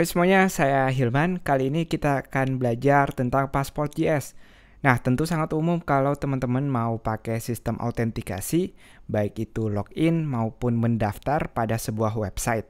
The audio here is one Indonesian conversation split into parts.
Hai semuanya, saya Hilman. Kali ini kita akan belajar tentang paspor JS. Nah, tentu sangat umum kalau teman-teman mau pakai sistem autentikasi, baik itu login maupun mendaftar pada sebuah website.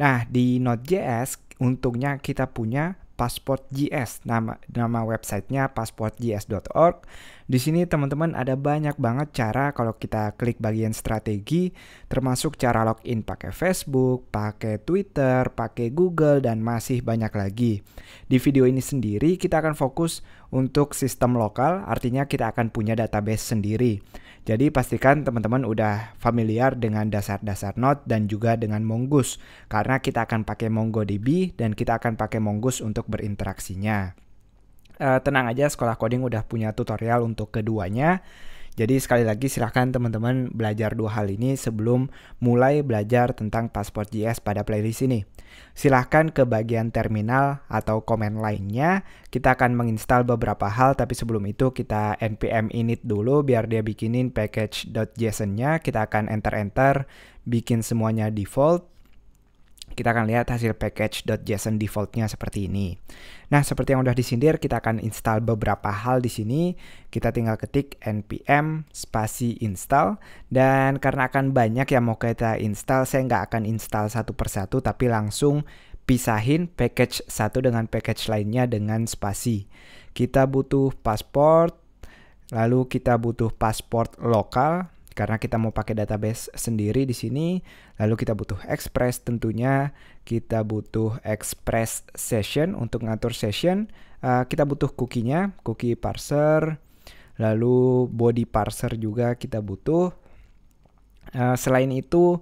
Nah, di Node.js untungnya kita punya Passport GS Nama nama websitenya passportjs.org. Di sini teman-teman ada banyak banget cara kalau kita klik bagian strategi, termasuk cara login pakai Facebook, pakai Twitter, pakai Google dan masih banyak lagi. Di video ini sendiri kita akan fokus untuk sistem lokal, artinya kita akan punya database sendiri. Jadi pastikan teman-teman udah familiar dengan dasar-dasar Node dan juga dengan Mongoose karena kita akan pakai MongoDB dan kita akan pakai Mongoose untuk berinteraksinya. Uh, tenang aja, sekolah coding udah punya tutorial untuk keduanya. Jadi sekali lagi silahkan teman-teman belajar dua hal ini sebelum mulai belajar tentang passport JS pada playlist ini. Silahkan ke bagian terminal atau komen lainnya, kita akan menginstal beberapa hal tapi sebelum itu kita npm init dulu biar dia bikinin package.json-nya, kita akan enter-enter, bikin semuanya default, kita akan lihat hasil package.json defaultnya seperti ini. Nah, seperti yang sudah disindir, kita akan install beberapa hal di sini. Kita tinggal ketik npm spasi install. Dan karena akan banyak yang mau kita install, saya nggak akan install satu persatu, tapi langsung pisahin package satu dengan package lainnya dengan spasi. Kita butuh passport, lalu kita butuh passport lokal, karena kita mau pakai database sendiri di sini. Lalu kita butuh Express tentunya, kita butuh Express session untuk ngatur session. Uh, kita butuh cookie-nya, cookie parser, lalu body parser juga kita butuh. Uh, selain itu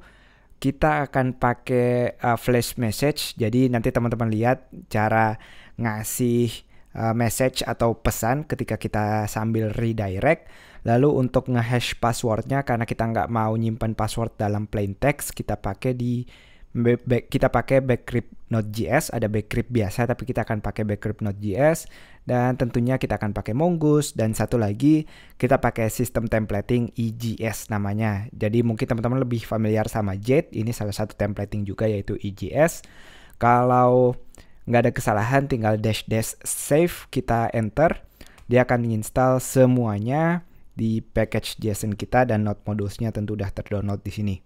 kita akan pakai uh, flash message. Jadi nanti teman-teman lihat cara ngasih Eh, message atau pesan ketika kita sambil redirect. Lalu untuk ngehash passwordnya karena kita nggak mau nyimpan password dalam plain text, kita pakai di back, kita pakai backcrypt Node.js, ada backcrypt biasa tapi kita akan pakai backcrypt Node.js dan tentunya kita akan pakai Mongoose dan satu lagi kita pakai sistem templating EGS namanya. Jadi mungkin teman-teman lebih familiar sama Jet, ini salah satu templating juga yaitu EGS. Kalau nggak ada kesalahan tinggal dash dash save kita enter dia akan menginstal semuanya di package JSON kita dan node modusnya tentu udah terdownload di sini.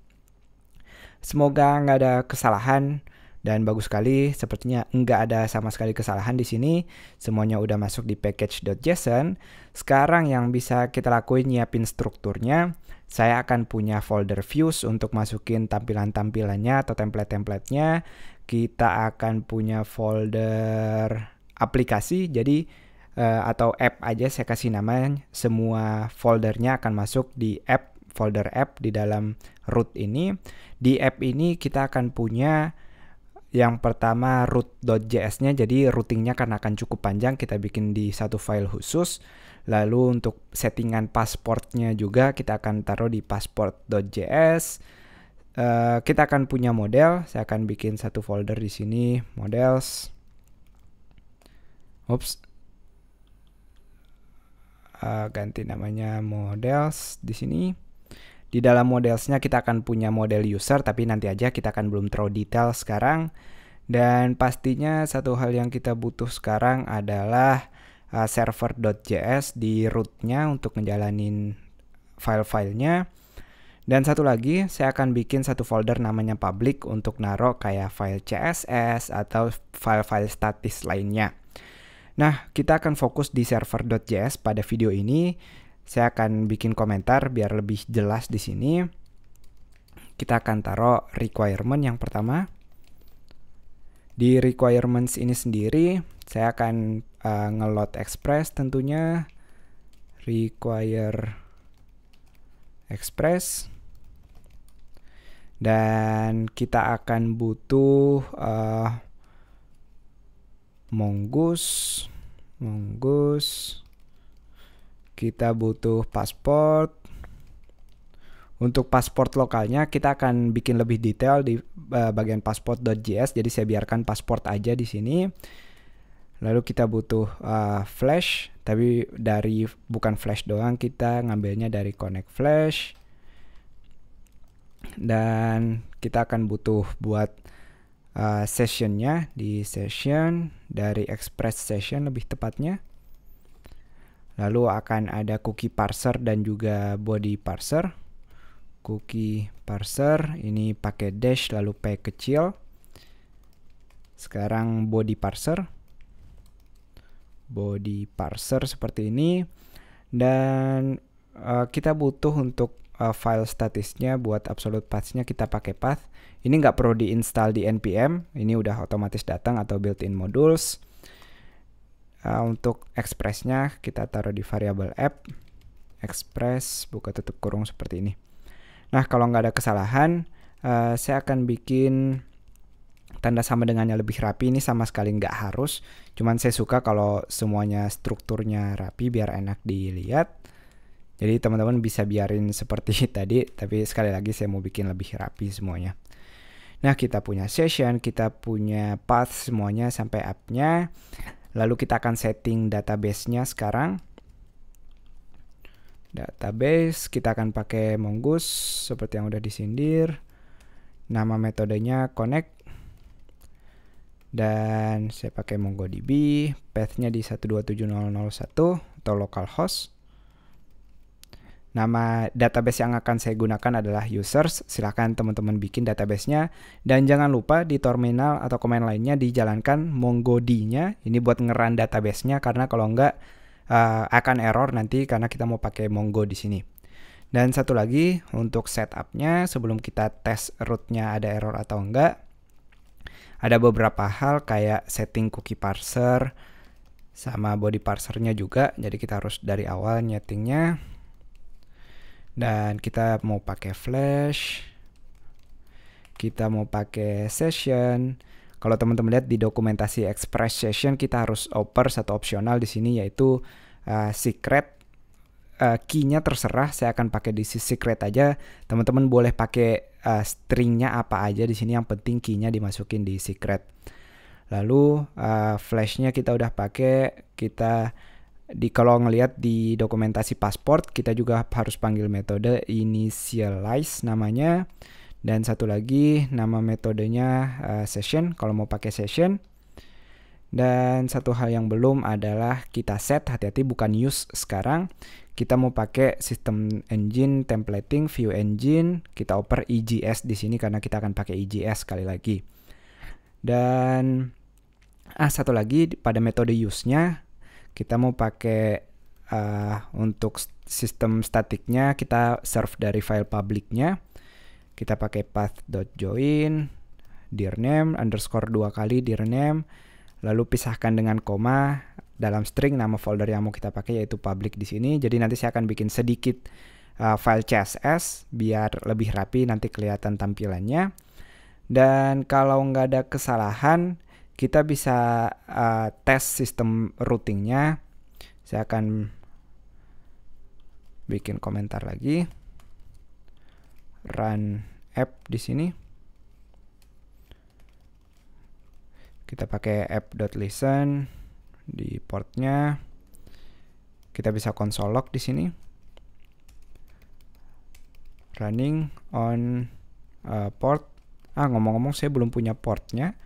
Semoga nggak ada kesalahan dan bagus sekali sepertinya nggak ada sama sekali kesalahan di sini semuanya udah masuk di package.json sekarang yang bisa kita lakuin nyiapin strukturnya saya akan punya folder views untuk masukin tampilan-tampilannya atau template-templatenya kita akan punya folder aplikasi jadi uh, atau app aja saya kasih nama semua foldernya akan masuk di app folder app di dalam root ini. Di app ini kita akan punya yang pertama root.js-nya jadi routingnya karena akan cukup panjang kita bikin di satu file khusus. Lalu untuk settingan passport-nya juga kita akan taruh di passport.js. Uh, eh, kita akan punya model. Saya akan bikin satu folder di sini models. Oops. Uh, eh, ganti namanya models di sini. Di dalam modelsnya kita akan punya model user tapi nanti aja kita akan belum terlalu detail sekarang. Dan pastinya satu hal yang kita butuh sekarang adalah uh, server.js di rootnya untuk menjalanin file-filenya. Dan satu lagi, saya akan bikin satu folder namanya public untuk naruh kayak file CSS atau file-file statis lainnya. Nah, kita akan fokus di server.js pada video ini. Saya akan bikin komentar biar lebih jelas di sini. Kita akan taruh requirement yang pertama. Di requirements ini sendiri, saya akan uh, eh, ngelot express tentunya require express dan kita akan butuh uh, mongoose mongoose kita butuh passport. Untuk passport lokalnya kita akan bikin lebih detail di eh, bagian passport.js. Jadi saya biarkan passport aja di sini. Lalu kita butuh uh, flash, tapi dari bukan flash doang kita ngambilnya dari connect flash. Dan kita akan butuh buat uh, sessionnya di session dari express session lebih tepatnya Lalu akan ada cookie parser dan juga body parser. Cookie parser ini pakai dash lalu p kecil. Sekarang body parser. Body parser seperti ini dan uh, kita butuh untuk uh, file statisnya buat absolute pathnya kita pakai path. Ini nggak perlu diinstal di npm, ini udah otomatis datang atau built-in modules. Uh, untuk expressnya kita taruh di variabel app express buka tutup kurung seperti ini. Nah kalau nggak ada kesalahan uh, saya akan bikin tanda sama dengannya lebih rapi ini sama sekali nggak harus. Cuman saya suka kalau semuanya strukturnya rapi biar enak dilihat. Jadi teman-teman bisa biarin seperti tadi tapi sekali lagi saya mau bikin lebih rapi semuanya. Nah kita punya session, kita punya path semuanya sampai appnya nya Lalu kita akan setting database-nya sekarang. Database, kita akan pakai mongoose seperti yang udah disindir. Nama metodenya connect. Dan saya pakai MongoDB, path-nya di 127001 atau localhost. Nama database yang akan saya gunakan adalah users. Silahkan teman-teman bikin databasenya. Dan jangan lupa di terminal atau command lainnya dijalankan mongod Ini buat ngeran databasenya karena kalau nggak uh, eh, akan error nanti karena kita mau pakai Mongo di sini. Dan satu lagi untuk setupnya sebelum kita tes rootnya ada error atau enggak. Ada beberapa hal kayak setting cookie parser sama body parsernya juga. Jadi kita harus dari awal nyetingnya dan kita mau pakai flash kita mau pakai session kalau teman-teman lihat di dokumentasi express session kita harus oper satu opsional di sini yaitu uh, secret uh, keynya terserah saya akan pakai di secret aja teman-teman boleh pakai uh, stringnya apa aja di sini yang penting keynya dimasukin di secret lalu uh, flashnya kita udah pakai kita di kalau ngelihat di dokumentasi paspor kita juga harus panggil metode initialize namanya dan satu lagi nama metodenya uh, session kalau mau pakai session dan satu hal yang belum adalah kita set hati-hati bukan use sekarang kita mau pakai sistem engine templating view engine kita oper EGS di sini karena kita akan pakai EGS sekali lagi dan ah satu lagi pada metode use-nya kita mau pakai uh, untuk sistem statiknya kita serve dari file publicnya kita pakai path.join dir underscore dua kali dir lalu pisahkan dengan koma dalam string nama folder yang mau kita pakai yaitu public di sini jadi nanti saya akan bikin sedikit uh, file CSS biar lebih rapi nanti kelihatan tampilannya dan kalau nggak ada kesalahan kita bisa uh, tes sistem routingnya. Saya akan bikin komentar lagi. Run app di sini. Kita pakai app.listen di portnya. Kita bisa console log di sini. Running on uh, port. Ah, ngomong-ngomong saya belum punya portnya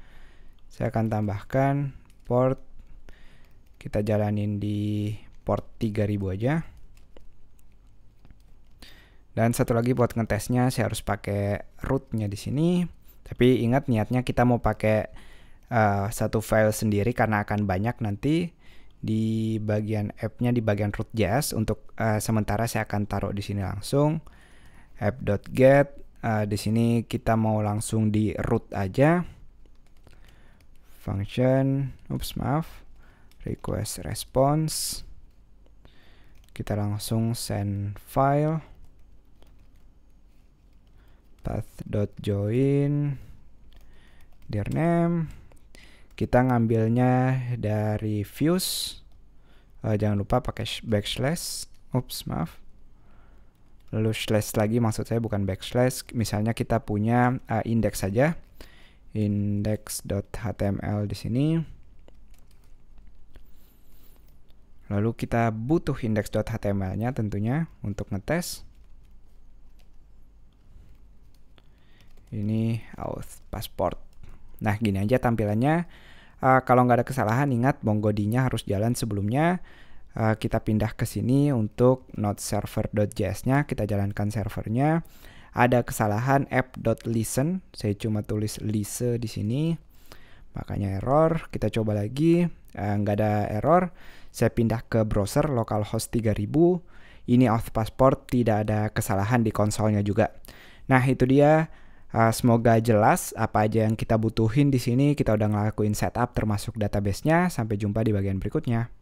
saya akan tambahkan port kita jalanin di port 3000 aja dan satu lagi buat ngetesnya saya harus pakai rootnya di sini tapi ingat niatnya kita mau pakai uh, satu file sendiri karena akan banyak nanti di bagian app-nya di bagian root.js untuk uh, sementara saya akan taruh di sini langsung app.get uh, eh, di sini kita mau langsung di root aja function ups maaf request response kita langsung send file path.join their name kita ngambilnya dari views uh, jangan lupa pakai backslash ups maaf lalu slash lagi maksud saya bukan backslash misalnya kita punya uh, index saja index.html di sini. Lalu kita butuh index.html-nya tentunya untuk ngetes. Ini auth passport. Nah, gini aja tampilannya. Uh, kalau nggak ada kesalahan, ingat MongoDB-nya harus jalan sebelumnya. Uh, kita pindah ke sini untuk node server.js-nya, kita jalankan servernya ada kesalahan app.listen. Saya cuma tulis lise di sini. Makanya error. Kita coba lagi. Eh, nggak ada error. Saya pindah ke browser localhost 3000. Ini auth passport tidak ada kesalahan di konsolnya juga. Nah, itu dia Uh, semoga jelas apa aja yang kita butuhin di sini. Kita udah ngelakuin setup termasuk databasenya. Sampai jumpa di bagian berikutnya.